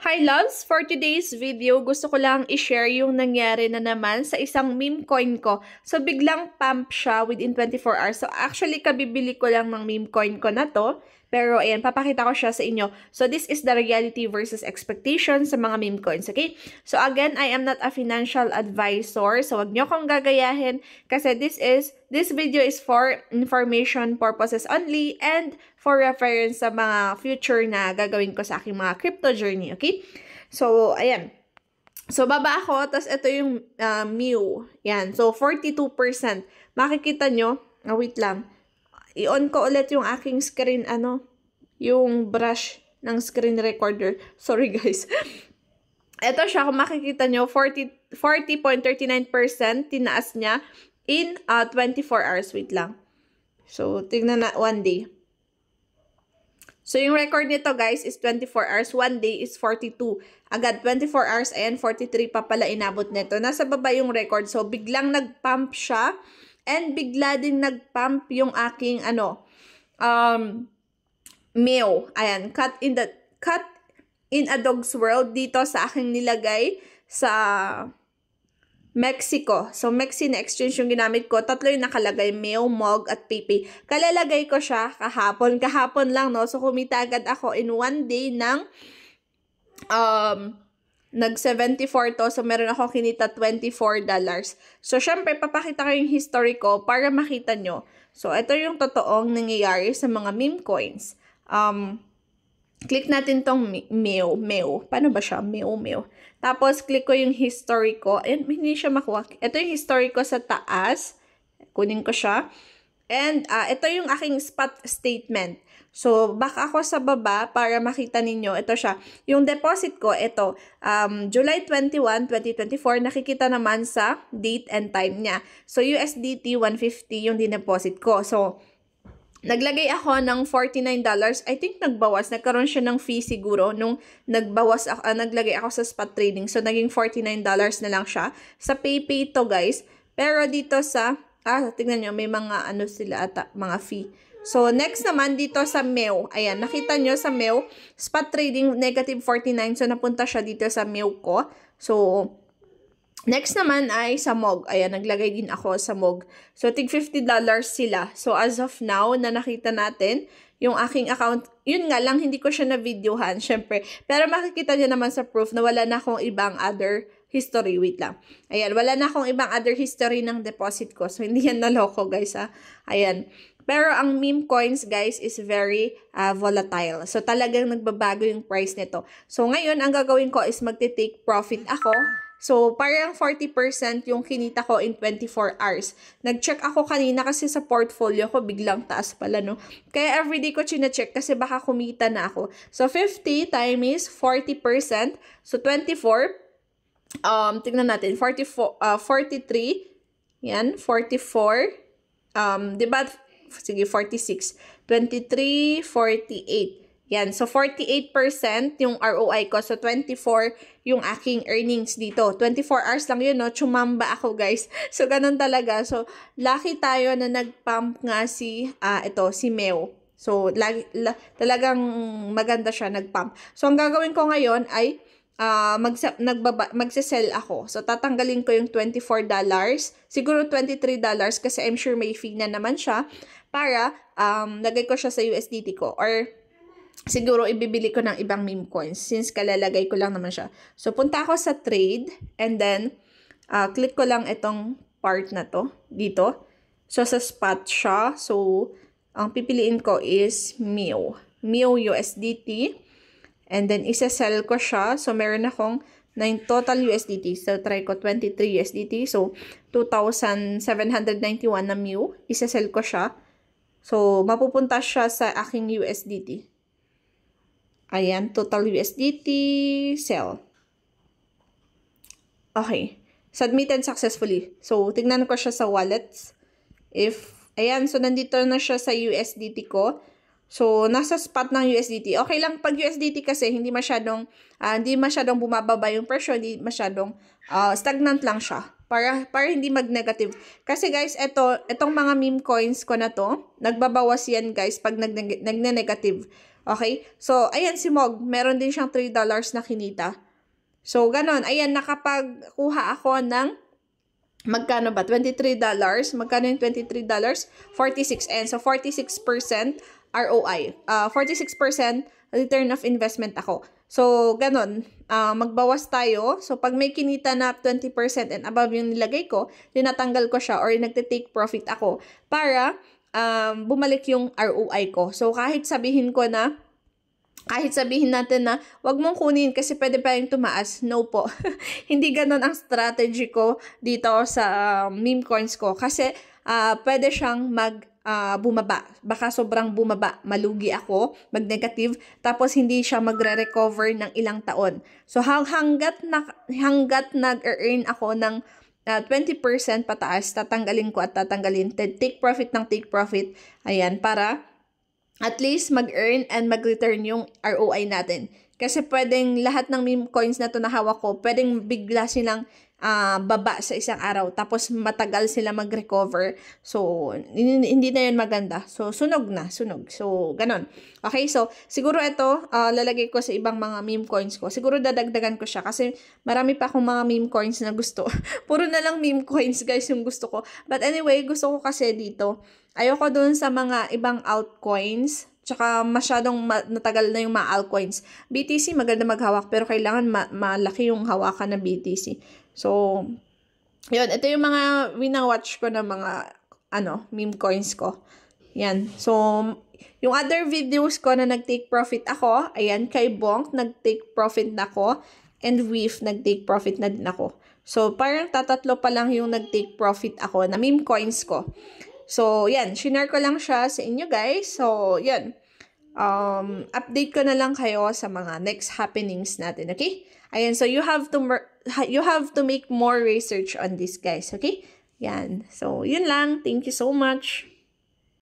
Hi loves! For today's video, gusto ko lang i-share yung nangyari na naman sa isang meme coin ko. So biglang pump siya within 24 hours. So actually, kabibili ko lang ng meme coin ko na to. Pero ayan, papakita ko siya sa inyo. So this is the reality versus expectation sa mga meme coins, okay? So again, I am not a financial advisor. So wag niyo kong gagayahin kasi this is This video is for information purposes only and for reference sa mga future na gagawin ko sa aking mga crypto journey, okay? So, ayan. So, baba ako. Tapos, ito yung uh, ah, mu. Yan. So, 42%. Makikita nyo. Uh, ah, wait lang i-on ko ulit yung aking screen, ano, yung brush ng screen recorder. Sorry guys. Ito siya, kung makikita nyo, 40.39% tinaas niya in uh, ah, 24 hours. Wait lang. So, tignan na, one day. So, yung record nito, guys, is 24 hours. One day is 42. Agad, 24 hours, ayan, 43 pa pala inabot nito. Nasa baba yung record. So, biglang nag-pump siya and bigla ding nagpump yung aking ano um meal. Ayan, cut in the cut in a dog's world dito sa aking nilagay sa Mexico. So, Mexi na exchange yung ginamit ko. Tatlo yung nakalagay, Mayo, Mog, at Pipi. Kalalagay ko siya kahapon. Kahapon lang, no? So, kumita agad ako in one day ng um, nag-74 to. So, meron ako kinita $24. dollars. So, syempre, papakita ko yung history ko para makita nyo. So, ito yung totoong nangyayari sa mga meme coins. Um, click natin tong meow, meow. Paano ba siya? Meow, meow. Tapos, click ko yung history ko. And, hindi siya makuha. Ito yung history ko sa taas. Kunin ko siya. And, uh, ito yung aking spot statement. So, back ako sa baba para makita ninyo. Ito siya. Yung deposit ko, ito. Um, July 21, 2024. Nakikita naman sa date and time niya. So, USDT 150 yung dineposit ko. So, Naglagay ako ng $49. I think nagbawas. Nagkaroon siya ng fee siguro nung nagbawas ako, uh, naglagay ako sa spot trading. So, naging $49 na lang siya. Sa PayPay to, guys. Pero dito sa, ah, tingnan nyo, may mga ano sila ata, mga fee. So, next naman dito sa MEW. Ayan, nakita nyo sa MEW, spot trading negative 49. So, napunta siya dito sa MEW ko. So, next naman ay sa MOG. Ayan, naglagay din ako sa MOG. So, tig $50 sila. So, as of now, na nakita natin, yung aking account, yun nga lang, hindi ko siya na-videohan, syempre. Pero makikita nyo naman sa proof na wala na akong ibang other history. Wait lang. Ayan, wala na akong ibang other history ng deposit ko. So, hindi yan naloko, guys, ha. Ayan. Pero ang meme coins, guys, is very uh, volatile. So, talagang nagbabago yung price nito. So, ngayon, ang gagawin ko is magte-take profit ako. So, parang 40% yung kinita ko in 24 hours. Nag-check ako kanina kasi sa portfolio ko, biglang taas pala, no? Kaya everyday ko chine-check kasi baka kumita na ako. So, 50 times 40%. So, 24. Um, tignan natin. 44, uh, 43. Yan, 44. Um, diba, sige 46, 23, 48. Yan. So, 48% yung ROI ko. So, 24 yung aking earnings dito. 24 hours lang yun, no? Chumamba ako, guys. So, ganun talaga. So, lucky tayo na nag-pump nga si, uh, ito, si Meo. So, lagi, la, talagang maganda siya nag-pump. So, ang gagawin ko ngayon ay uh, magsa- nagbaba- magsa-sell ako. So, tatanggalin ko yung $24. Siguro $23 kasi I'm sure may fee na naman siya para um, lagay ko siya sa USDT ko. Or siguro ibibili ko ng ibang meme coins since kalalagay ko lang naman siya. So, punta ako sa trade and then uh, click ko lang itong part na to dito. So, sa spot siya. So, ang pipiliin ko is MIO. MIO USDT. And then, isa-sell ko siya. So, meron akong 9 total USDT. So, try ko 23 USDT. So, 2,791 na MU. Isa-sell ko siya. So, mapupunta siya sa aking USDT. Ayan, total USDT, sell. Okay. Submitted successfully. So, tignan ko siya sa wallets. If, ayan, so nandito na siya sa USDT ko. So, nasa spot ng USDT. Okay lang pag USDT kasi hindi masyadong uh, hindi masyadong bumababa yung presyo, hindi masyadong uh, stagnant lang siya para para hindi mag-negative. Kasi guys, eto etong mga meme coins ko na to, nagbabawas yan guys pag nag nagne-negative. Okay? So, ayan si Mog, meron din siyang 3 dollars na kinita. So, ganon. Ayan, nakapagkuha ako ng magkano ba? $23. Magkano yung $23? 46 and so 46% ROI. Uh, 46% return of investment ako. So, ganun. Uh, magbawas tayo. So, pag may kinita na 20% and above yung nilagay ko, dinatanggal ko siya or nagte-take profit ako para um, bumalik yung ROI ko. So, kahit sabihin ko na kahit sabihin natin na wag mong kunin kasi pwede pa yung tumaas, no po. Hindi ganun ang strategy ko dito sa uh, meme coins ko kasi uh, pwede siyang mag uh, bumaba. Baka sobrang bumaba, malugi ako, mag-negative, tapos hindi siya magre-recover ng ilang taon. So hanggat, na, hanggat nag-earn ako ng uh, ah, 20% pataas, tatanggalin ko at tatanggalin. Take profit ng take profit, ayan, para at least mag-earn and mag-return yung ROI natin. Kasi pwedeng lahat ng meme coins na to na hawak ko, pwedeng bigla silang uh, baba sa isang araw. Tapos matagal sila mag-recover. So, hindi na yun maganda. So, sunog na. Sunog. So, ganun. Okay, so, siguro ito, uh, lalagay ko sa ibang mga meme coins ko. Siguro dadagdagan ko siya kasi marami pa akong mga meme coins na gusto. Puro na lang meme coins, guys, yung gusto ko. But anyway, gusto ko kasi dito, ayoko dun sa mga ibang altcoins Tsaka masyadong ma- natagal na yung mga altcoins. BTC maganda maghawak pero kailangan ma- malaki yung hawakan na BTC. So, yun. Ito yung mga winawatch ko na mga ano, meme coins ko. Yan. So, yung other videos ko na nag-take profit ako, ayan, kay Bonk, nag-take profit na ako. And Weave, nag-take profit na din ako. So, parang tatatlo pa lang yung nag-take profit ako na meme coins ko. So, yan. Shinare ko lang siya sa inyo, guys. So, yan. Um, update ko na lang kayo sa mga next happenings natin, okay? Ayan, so you have to you have to make more research on this, guys, okay? Yan. So, yun lang. Thank you so much.